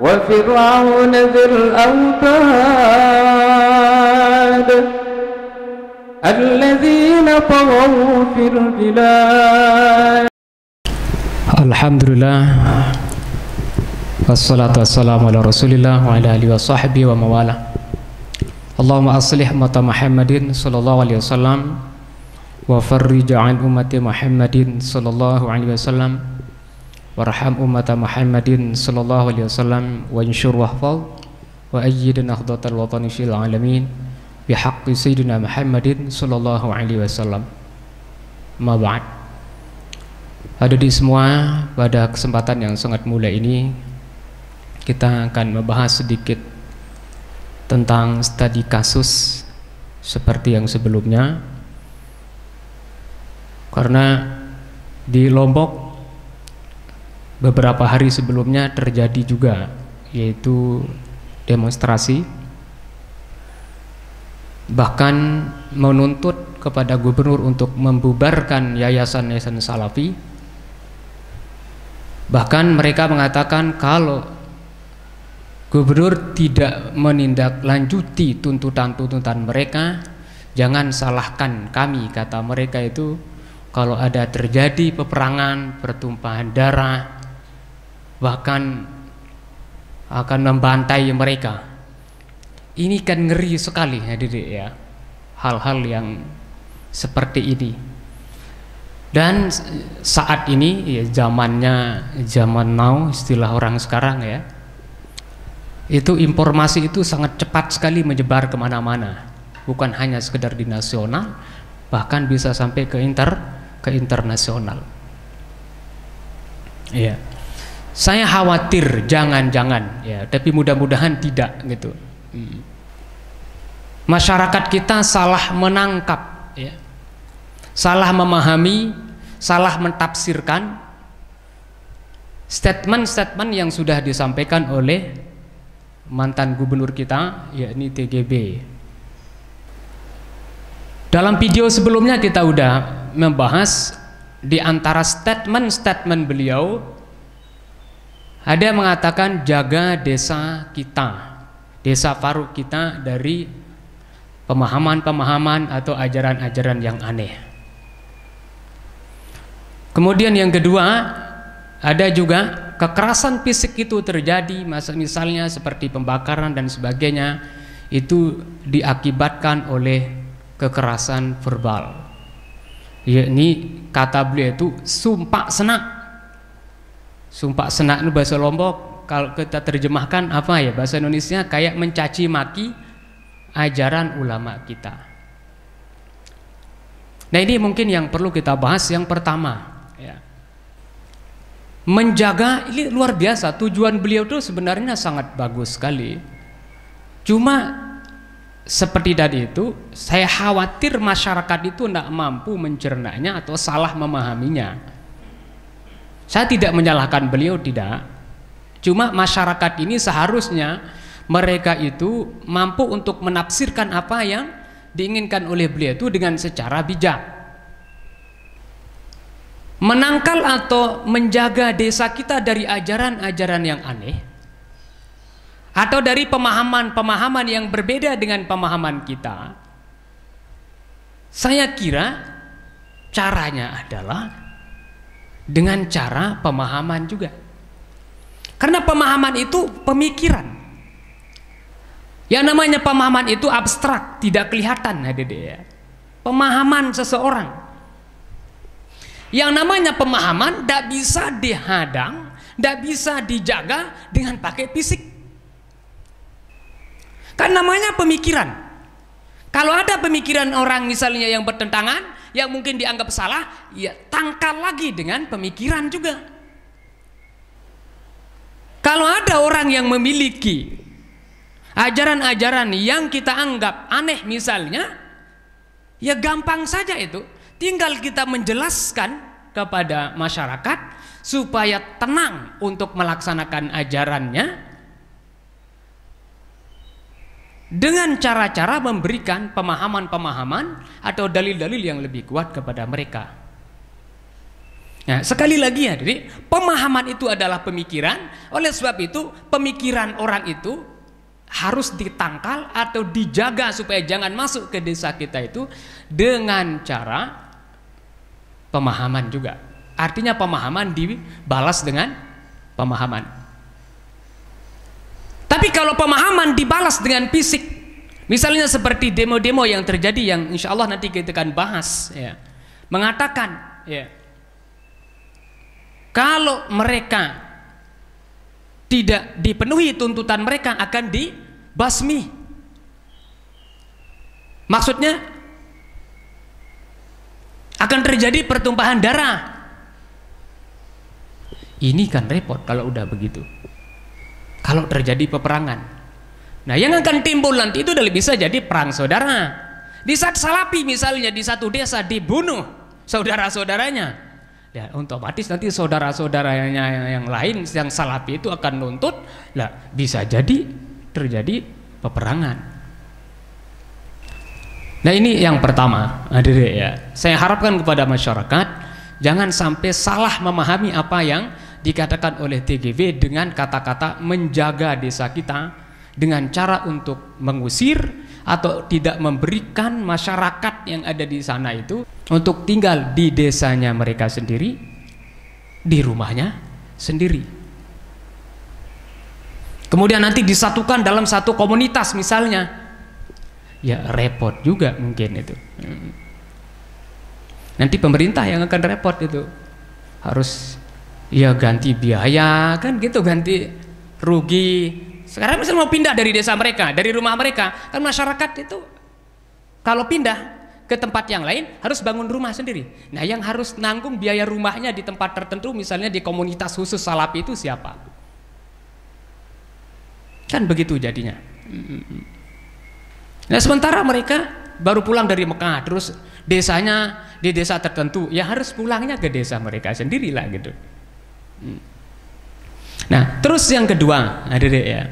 وفرعون ذي الأوتاد الذين طغوا في البلاد الحمد لله والصلاة والسلام على رسول الله وعلى آله وصحبه ومواله اللهم أصلح أمة محمد صلى الله عليه وسلم وفرج عن أمة محمد صلى الله عليه وسلم warham umat Muhammadin sallallahu alaihi wasallam wa insyur wahfal wa ayyidin akhdatal watani fil alamin bihaqqi sayyidina Muhammadin sallallahu alaihi wasallam ma ba'd Hadirin semua, pada kesempatan yang sangat mulia ini kita akan membahas sedikit tentang studi kasus seperti yang sebelumnya. Karena di Lombok beberapa hari sebelumnya terjadi juga yaitu demonstrasi bahkan menuntut kepada gubernur untuk membubarkan yayasan-yayasan salafi bahkan mereka mengatakan kalau gubernur tidak menindaklanjuti tuntutan-tuntutan mereka jangan salahkan kami kata mereka itu kalau ada terjadi peperangan pertumpahan darah bahkan akan membantai mereka. Ini kan ngeri sekali ya, Dedek ya. Hal-hal yang seperti ini. Dan saat ini ya zamannya zaman now istilah orang sekarang ya. Itu informasi itu sangat cepat sekali menyebar kemana-mana. Bukan hanya sekedar di nasional, bahkan bisa sampai ke inter ke internasional. Iya. Yeah. Saya khawatir jangan-jangan ya, tapi mudah-mudahan tidak gitu. Hmm. Masyarakat kita salah menangkap ya. Salah memahami, salah mentafsirkan statement-statement yang sudah disampaikan oleh mantan gubernur kita yakni TGB. Dalam video sebelumnya kita sudah membahas di antara statement-statement beliau ada yang mengatakan jaga desa kita, desa paruh kita dari pemahaman-pemahaman atau ajaran-ajaran yang aneh. Kemudian yang kedua, ada juga kekerasan fisik itu terjadi, misalnya seperti pembakaran dan sebagainya, itu diakibatkan oleh kekerasan verbal. Yakni kata beliau itu sumpah senak Sumpah senak itu bahasa Lombok kalau kita terjemahkan apa ya bahasa Indonesia kayak mencaci maki ajaran ulama kita. Nah ini mungkin yang perlu kita bahas yang pertama. Ya. Menjaga ini luar biasa tujuan beliau itu sebenarnya sangat bagus sekali. Cuma seperti tadi itu, saya khawatir masyarakat itu tidak mampu mencernanya atau salah memahaminya. Saya tidak menyalahkan beliau tidak. Cuma masyarakat ini seharusnya mereka itu mampu untuk menafsirkan apa yang diinginkan oleh beliau itu dengan secara bijak. Menangkal atau menjaga desa kita dari ajaran-ajaran yang aneh atau dari pemahaman-pemahaman yang berbeda dengan pemahaman kita. Saya kira caranya adalah dengan cara pemahaman juga. Karena pemahaman itu pemikiran. Yang namanya pemahaman itu abstrak, tidak kelihatan nah, ya. Pemahaman seseorang. Yang namanya pemahaman tidak bisa dihadang, tidak bisa dijaga dengan pakai fisik. Kan namanya pemikiran. Kalau ada pemikiran orang misalnya yang bertentangan, yang mungkin dianggap salah, ya tangkal lagi dengan pemikiran juga. Kalau ada orang yang memiliki ajaran-ajaran yang kita anggap aneh misalnya, ya gampang saja itu. Tinggal kita menjelaskan kepada masyarakat supaya tenang untuk melaksanakan ajarannya dengan cara-cara memberikan pemahaman-pemahaman atau dalil-dalil yang lebih kuat kepada mereka. Nah, sekali lagi ya, jadi pemahaman itu adalah pemikiran. Oleh sebab itu, pemikiran orang itu harus ditangkal atau dijaga supaya jangan masuk ke desa kita itu dengan cara pemahaman juga. Artinya pemahaman dibalas dengan pemahaman. Tapi kalau pemahaman dibalas dengan fisik, misalnya seperti demo-demo yang terjadi yang insya Allah nanti kita akan bahas, ya. mengatakan, ya, kalau mereka tidak dipenuhi tuntutan mereka akan dibasmi. Maksudnya akan terjadi pertumpahan darah. Ini kan repot kalau udah begitu kalau terjadi peperangan. Nah, yang akan timbul nanti itu bisa jadi perang saudara. Di saat Salafi misalnya di satu desa dibunuh saudara-saudaranya. Ya, otomatis nanti saudara-saudaranya yang, lain yang salapi itu akan nuntut, lah bisa jadi terjadi peperangan. Nah ini yang pertama, adik ya. Saya harapkan kepada masyarakat jangan sampai salah memahami apa yang dikatakan oleh TGV dengan kata-kata menjaga desa kita dengan cara untuk mengusir atau tidak memberikan masyarakat yang ada di sana itu untuk tinggal di desanya mereka sendiri di rumahnya sendiri kemudian nanti disatukan dalam satu komunitas misalnya ya repot juga mungkin itu hmm. nanti pemerintah yang akan repot itu harus ya ganti biaya kan gitu ganti rugi sekarang misalnya mau pindah dari desa mereka dari rumah mereka kan masyarakat itu kalau pindah ke tempat yang lain harus bangun rumah sendiri nah yang harus nanggung biaya rumahnya di tempat tertentu misalnya di komunitas khusus salapi itu siapa kan begitu jadinya nah sementara mereka baru pulang dari Mekah terus desanya di desa tertentu ya harus pulangnya ke desa mereka sendirilah gitu Nah, terus yang kedua, adik nah, ya.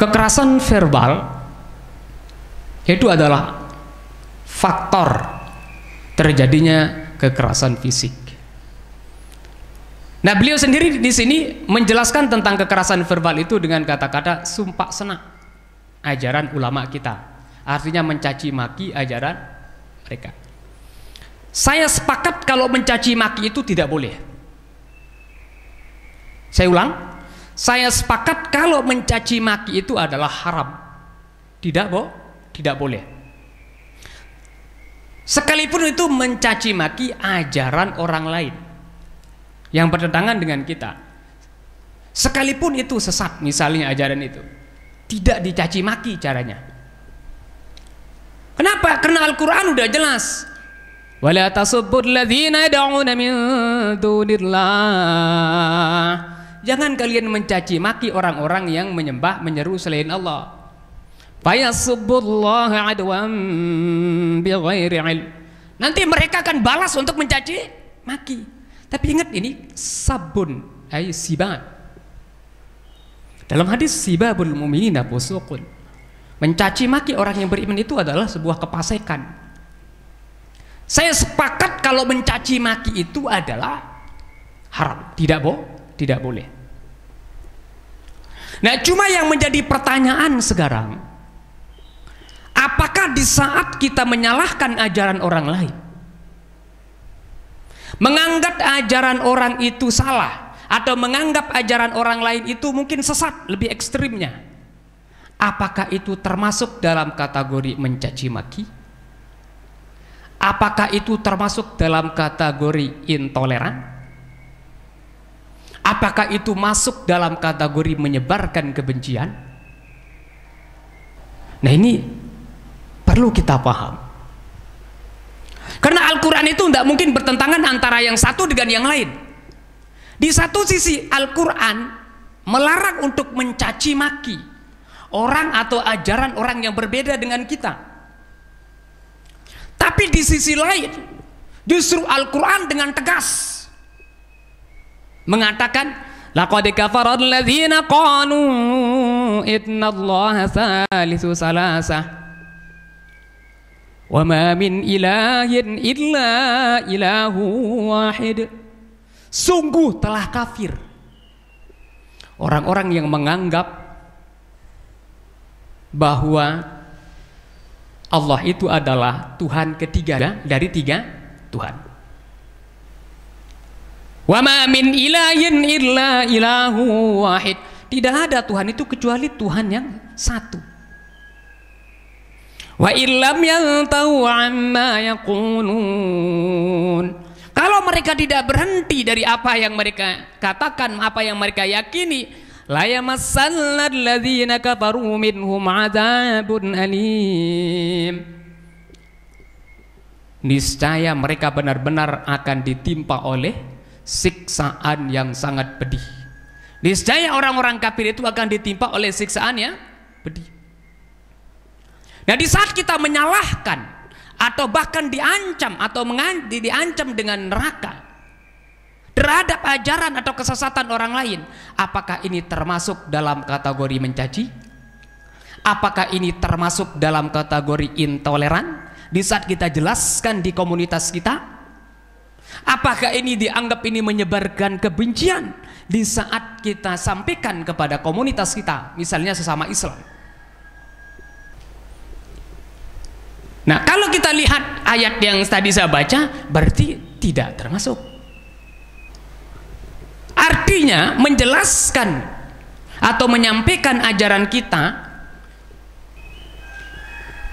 Kekerasan verbal itu adalah faktor terjadinya kekerasan fisik. Nah, beliau sendiri di sini menjelaskan tentang kekerasan verbal itu dengan kata-kata sumpah senak ajaran ulama kita. Artinya mencaci maki ajaran mereka. Saya sepakat kalau mencaci maki itu tidak boleh. Saya ulang, saya sepakat kalau mencaci maki itu adalah haram. Tidak, Bo, tidak boleh. Sekalipun itu mencaci maki ajaran orang lain yang bertentangan dengan kita. Sekalipun itu sesat misalnya ajaran itu. Tidak dicaci maki caranya. Kenapa? Karena Al-Qur'an udah jelas. ولا تسبوا الذين يدعون من دون الله Jangan kalian mencaci maki orang-orang yang menyembah menyeru selain Allah. Fayasubbullaha adwan bighairi ilm. Nanti mereka akan balas untuk mencaci maki. Tapi ingat ini sabun ay siban. Dalam hadis sibabul mu'minina fusuqun. Mencaci maki orang yang beriman itu adalah sebuah kepasekan saya sepakat kalau mencaci maki itu adalah haram, tidak boh, tidak boleh. Nah, cuma yang menjadi pertanyaan sekarang, apakah di saat kita menyalahkan ajaran orang lain, menganggap ajaran orang itu salah atau menganggap ajaran orang lain itu mungkin sesat, lebih ekstrimnya, apakah itu termasuk dalam kategori mencaci maki? apakah itu termasuk dalam kategori intoleran? Apakah itu masuk dalam kategori menyebarkan kebencian? Nah ini perlu kita paham. Karena Al-Quran itu tidak mungkin bertentangan antara yang satu dengan yang lain. Di satu sisi Al-Quran melarang untuk mencaci maki orang atau ajaran orang yang berbeda dengan kita. Tapi di sisi lain, justru Al-Quran dengan tegas mengatakan, "Laqad kafara alladziina qalu innallaha salisu salasah." وَمَا مِنْ إِلَهٍ إِلَّا ilahu wahid. Sungguh telah kafir Orang-orang yang menganggap Bahwa Allah itu adalah Tuhan ketiga ya, dari tiga Tuhan. Wa ma min ilahin illa ilahu wahid. Tidak ada Tuhan itu kecuali Tuhan yang satu. Wa illam yantahu amma yaqulun. Kalau mereka tidak berhenti dari apa yang mereka katakan, apa yang mereka yakini, minhum niscaya mereka benar-benar akan ditimpa oleh siksaan yang sangat pedih niscaya orang-orang kafir itu akan ditimpa oleh siksaan yang pedih nah di saat kita menyalahkan atau bahkan diancam atau mengancam diancam dengan neraka terhadap ajaran atau kesesatan orang lain apakah ini termasuk dalam kategori mencaci apakah ini termasuk dalam kategori intoleran di saat kita jelaskan di komunitas kita apakah ini dianggap ini menyebarkan kebencian di saat kita sampaikan kepada komunitas kita misalnya sesama Islam Nah, kalau kita lihat ayat yang tadi saya baca, berarti tidak termasuk. Artinya menjelaskan atau menyampaikan ajaran kita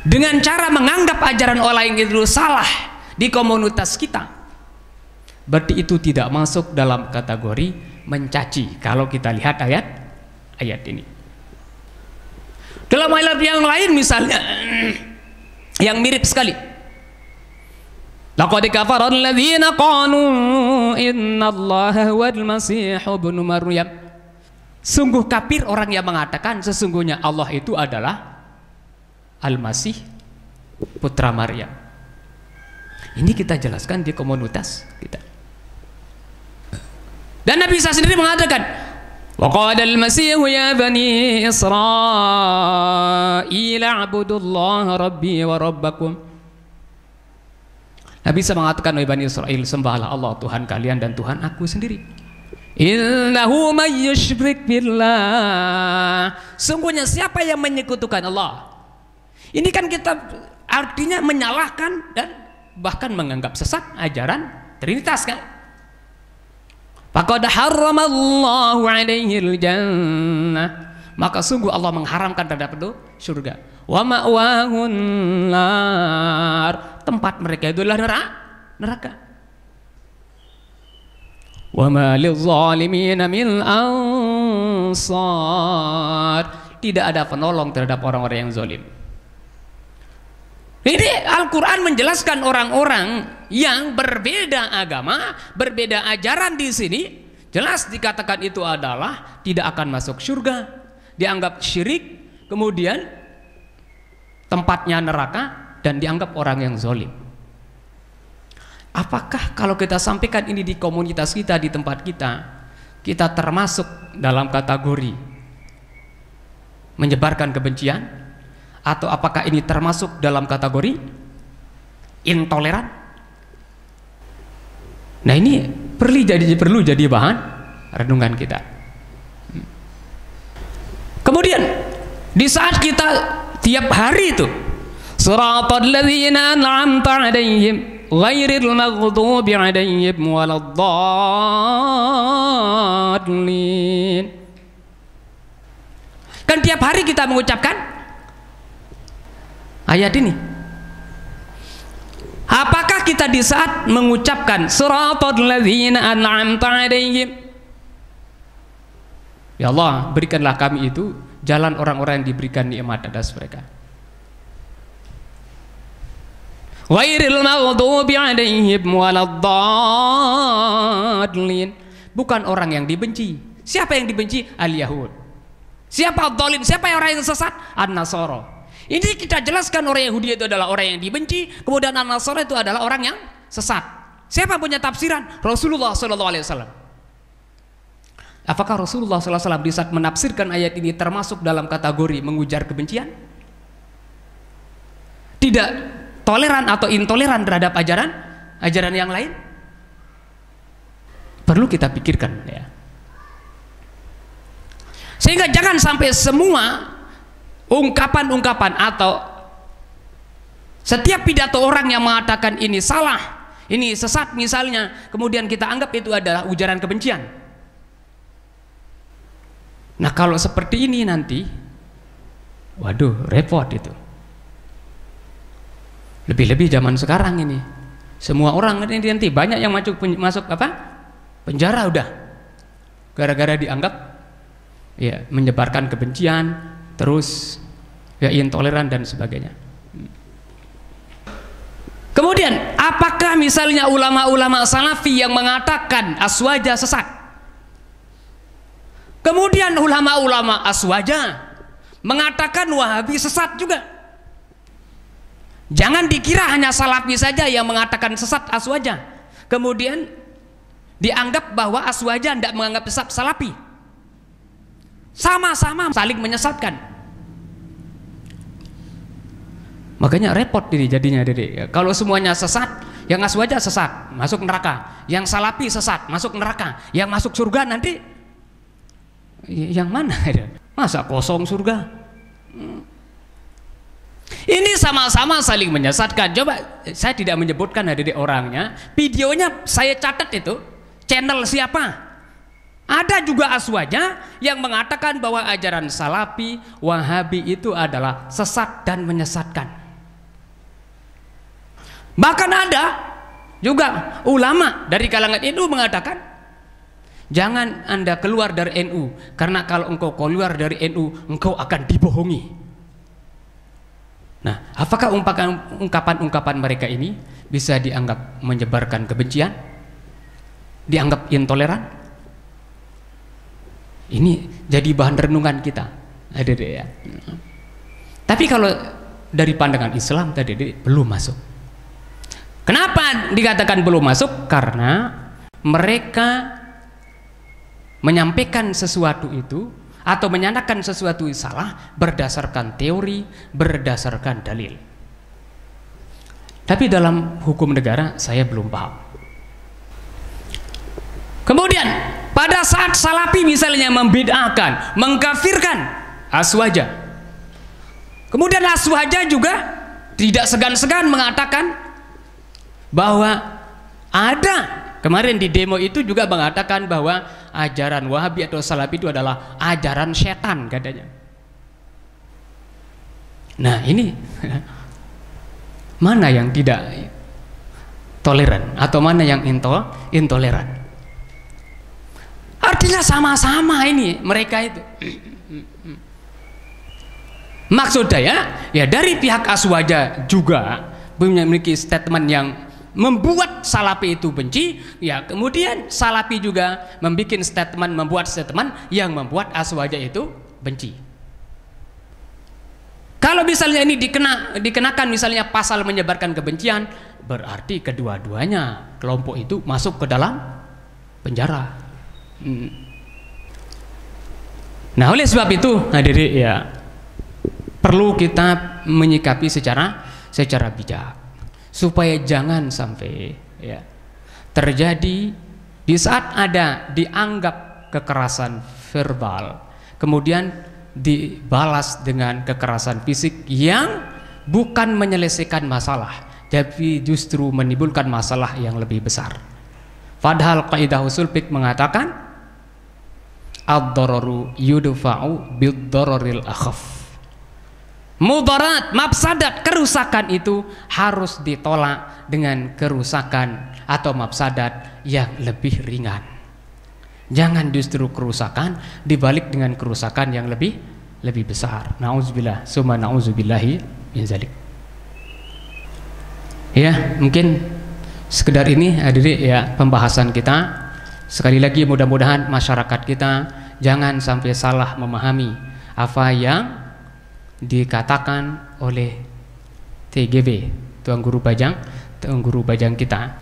dengan cara menganggap ajaran orang lain itu salah di komunitas kita. Berarti itu tidak masuk dalam kategori mencaci kalau kita lihat ayat ayat ini. Dalam ayat yang lain misalnya yang mirip sekali. Laqad kafara alladziina qalu إن الله هو المسيح ابن مريم Sungguh kapir orang yang mengatakan sesungguhnya Allah itu adalah Al-Masih Putra Maryam. Ini kita jelaskan di komunitas kita. Dan Nabi Isa sendiri mengatakan, وقال المسيح ya bani Israel, ilabudullah Rabbi ربي وربكم Nabi Isa mengatakan wahai Bani Israel sembahlah Allah Tuhan kalian dan Tuhan aku sendiri. Innahu mayyushrik billah. Sungguhnya siapa yang menyekutukan Allah? Ini kan kita artinya menyalahkan dan bahkan menganggap sesat ajaran Trinitas kan? Faqad haramallahu alaihi jannah. Maka sungguh Allah mengharamkan terhadap itu surga. Wa ma'wahun tempat mereka itu adalah neraka. neraka. وَمَا لِلظَّالِمِينَ مِنْ أَنْصَارٍ Tidak ada penolong terhadap orang-orang yang zolim. Ini Al-Quran menjelaskan orang-orang yang berbeda agama, berbeda ajaran di sini. Jelas dikatakan itu adalah tidak akan masuk surga. Dianggap syirik, kemudian tempatnya neraka, dan dianggap orang yang zolim. Apakah kalau kita sampaikan ini di komunitas kita, di tempat kita, kita termasuk dalam kategori menyebarkan kebencian? Atau apakah ini termasuk dalam kategori intoleran? Nah ini perlu jadi perlu jadi bahan renungan kita. Hmm. Kemudian di saat kita tiap hari itu صراط الذين أنعمت عليهم غير المغضوب عليهم ولا الضالين kan tiap hari kita mengucapkan ayat ini apakah kita di saat mengucapkan suratul ladzina an'amta alaihim ya Allah berikanlah kami itu jalan orang-orang yang diberikan nikmat atas mereka غير المغضوب alaihim waladdallin bukan orang yang dibenci siapa yang dibenci al-yahud siapa dolim siapa yang orang yang sesat an-nasoro ini kita jelaskan orang Yahudi itu adalah orang yang dibenci kemudian an-nasoro itu adalah orang yang sesat siapa punya tafsiran Rasulullah Sallallahu Alaihi Wasallam apakah Rasulullah SAW Alaihi Wasallam di saat menafsirkan ayat ini termasuk dalam kategori mengujar kebencian tidak toleran atau intoleran terhadap ajaran ajaran yang lain? Perlu kita pikirkan ya. Sehingga jangan sampai semua ungkapan-ungkapan atau setiap pidato orang yang mengatakan ini salah, ini sesat misalnya, kemudian kita anggap itu adalah ujaran kebencian. Nah, kalau seperti ini nanti waduh, repot itu. Lebih-lebih zaman sekarang ini. Semua orang ini nanti banyak yang masuk masuk apa? penjara udah. Gara-gara dianggap ya menyebarkan kebencian, terus ya intoleran dan sebagainya. Kemudian, apakah misalnya ulama-ulama salafi yang mengatakan aswaja sesat? Kemudian ulama-ulama aswaja mengatakan wahabi sesat juga. Jangan dikira hanya salafi saja yang mengatakan sesat aswaja. Kemudian dianggap bahwa aswaja tidak menganggap sesat salafi. Sama-sama saling menyesatkan. Makanya repot ini jadinya diri. Kalau semuanya sesat, yang aswaja sesat, masuk neraka. Yang salapi sesat, masuk neraka. Yang masuk surga nanti yang mana? Masa kosong surga? Ini sama-sama saling menyesatkan. Coba saya tidak menyebutkan hadirin orangnya. Videonya saya catat itu channel siapa? Ada juga aswanya yang mengatakan bahwa ajaran salafi, wahabi itu adalah sesat dan menyesatkan. Bahkan ada juga ulama dari kalangan NU mengatakan jangan anda keluar dari NU karena kalau engkau keluar dari NU engkau akan dibohongi Nah, apakah ungkapan-ungkapan mereka ini bisa dianggap menyebarkan kebencian? Dianggap intoleran? Ini jadi bahan renungan kita. Ada deh ya. Tapi kalau dari pandangan Islam tadi belum masuk. Kenapa dikatakan belum masuk? Karena mereka menyampaikan sesuatu itu atau menyatakan sesuatu salah berdasarkan teori, berdasarkan dalil. Tapi dalam hukum negara saya belum paham. Kemudian pada saat salapi misalnya membedakan mengkafirkan aswaja. Kemudian aswaja juga tidak segan-segan mengatakan bahwa ada kemarin di demo itu juga mengatakan bahwa ajaran Wahabi atau Salafi itu adalah ajaran setan katanya. Nah ini mana yang tidak toleran atau mana yang intol intoleran? Artinya sama-sama ini mereka itu. maksudnya saya ya dari pihak Aswaja juga memiliki statement yang membuat salapi itu benci ya kemudian salapi juga membuat statement membuat statement yang membuat aswaja itu benci kalau misalnya ini dikena, dikenakan misalnya pasal menyebarkan kebencian berarti kedua-duanya kelompok itu masuk ke dalam penjara hmm. nah oleh sebab itu hadirin ya perlu kita menyikapi secara secara bijak supaya jangan sampai ya terjadi di saat ada dianggap kekerasan verbal kemudian dibalas dengan kekerasan fisik yang bukan menyelesaikan masalah tapi justru menimbulkan masalah yang lebih besar padahal kaidah usul fik mengatakan ad-dararu yudfa'u bid-dararil akhaf mudarat, mafsadat, kerusakan itu harus ditolak dengan kerusakan atau mafsadat yang lebih ringan. Jangan justru kerusakan dibalik dengan kerusakan yang lebih lebih besar. Nauzubillah, summa nauzubillahi min zalik. Ya, mungkin sekedar ini adik ya pembahasan kita. Sekali lagi mudah-mudahan masyarakat kita jangan sampai salah memahami apa yang dikatakan oleh TGB Tuan Guru Bajang Tuan Guru Bajang kita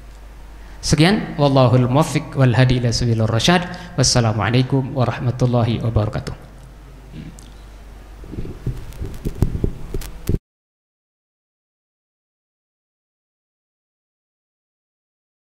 sekian wallahul muwaffiq wal hadi ila sabilir rasyad wassalamualaikum warahmatullahi wabarakatuh